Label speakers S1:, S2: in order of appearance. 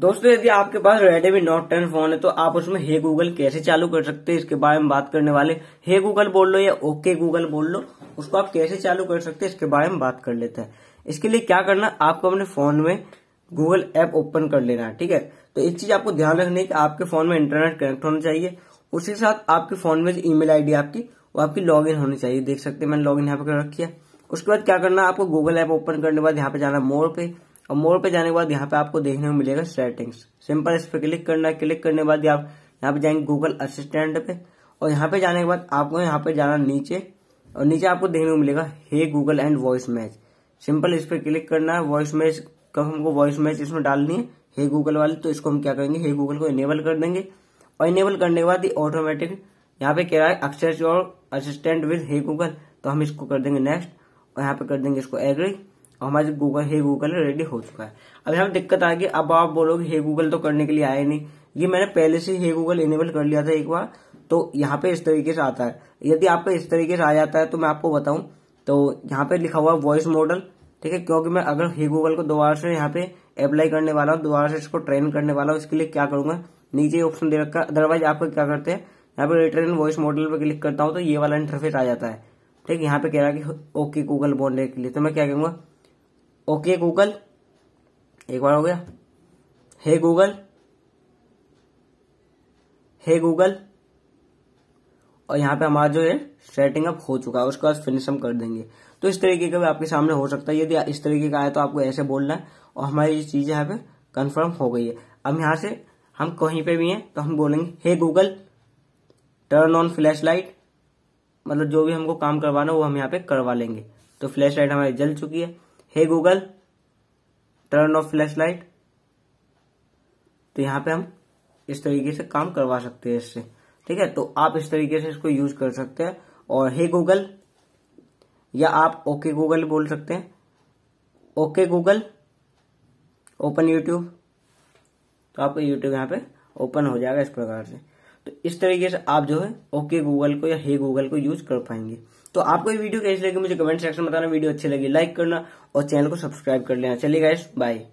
S1: दोस्तों यदि आपके पास रेडमी नोट टेन फोन है तो आप उसमें हे गूगल कैसे चालू कर सकते हैं इसके बारे में बात करने वाले हे गूगल बोल लो या ओके गूगल बोल लो उसको आप कैसे चालू कर सकते हैं इसके बारे में बात कर लेते हैं इसके लिए क्या करना आपको अपने फोन में गूगल ऐप ओपन कर लेना है ठीक है तो एक चीज आपको ध्यान रखनी है कि आपके फोन में इंटरनेट कनेक्ट होना चाहिए उसी के साथ आपके फोन में जो ई मेल आपकी वो आपकी लॉग इन होनी चाहिए देख सकते हैं मैंने लॉग इन यहाँ पे रखी है उसके बाद क्या करना आपको गूगल ऐप ओपन करने के बाद यहाँ पे जाना मोर पे और मोर पे जाने के बाद यहाँ पे आपको देखने को मिलेगा सेटिंग्स सिंपल इस पर क्लिक करना है क्लिक करने के बाद आप यहाँ पे जाएंगे गूगल असिस्टेंट पे और यहाँ पे जाने के बाद आपको यहाँ पे जाना नीचे और नीचे आपको देखने को मिलेगा hey Google and voice match simple इस पर क्लिक करना है वॉइस मैच कब हमको वॉइस मैच इसमें डालनी है हे गूगल वाली तो इसको हम क्या करेंगे हे गूगल को इनेबल कर देंगे और इनेबल करने के बाद ये ऑटोमेटिक यहाँ पे कह रहा है access your assistant with hey Google तो हम इसको कर देंगे नेक्स्ट और यहाँ पे कर देंगे इसको एग्री और हमारे गूगल हे गूगल रेडी हो चुका है अब यहाँ दिक्कत आ गई अब आप बोलोगे हे गूगल तो करने के लिए आए नहीं ये मैंने पहले से हे गूगल इनेबल कर लिया था एक बार तो यहाँ पे इस तरीके से आता है यदि आपका इस तरीके से आ जाता है तो मैं आपको बताऊं तो यहाँ पे लिखा हुआ वॉइस मॉडल ठीक है क्योंकि मैं अगर हे गूगल को दोबारा से यहाँ पे अप्लाई करने वाला हूँ दोबारा से इसको ट्रेन करने वाला हूँ इसके लिए क्या करूंगा नीचे ऑप्शन दे रखा अदरवाइज आपको क्या करते हैं यहाँ पे रिटर्न वॉइस मॉडल पर क्लिक करता हूँ तो ये वाला इंटरफेस आ जाता है ठीक है यहाँ पे कह रहा है कि ओके गूगल बोलने के लिए तो मैं क्या कहूँगा ओके गूगल एक बार हो गया हे गूगल हे गूगल और यहाँ पे हमारा जो है सेटिंग अप हो चुका है उसके बाद फिनिश हम कर देंगे तो इस तरीके का भी आपके सामने हो सकता है यदि इस तरीके का आया तो आपको ऐसे बोलना है और हमारी चीज़ यहाँ पे कंफर्म हो गई है अब यहां से हम कहीं पे भी हैं तो हम बोलेंगे hey Google turn on flash light मतलब जो भी हमको काम करवाना है वो हम यहाँ पे करवा लेंगे तो फ्लैश लाइट हमारी जल चुकी है hey Google turn off flash light तो यहाँ पे हम इस तरीके से काम करवा सकते हैं इससे ठीक है तो आप इस तरीके से इसको यूज कर सकते हैं और हे गूगल या आप ओके गूगल बोल सकते हैं ओके गूगल ओपन यूट्यूब तो आपका यूट्यूब यहाँ पे ओपन हो जाएगा इस प्रकार से तो इस तरीके से आप जो है ओके गूगल को या हे गूगल को यूज कर पाएंगे तो आपको ये वीडियो कैसी लगी मुझे कमेंट सेक्शन में बताना वीडियो अच्छी लगी लाइक करना और चैनल को सब्सक्राइब कर लेना चलिए गाइस बाय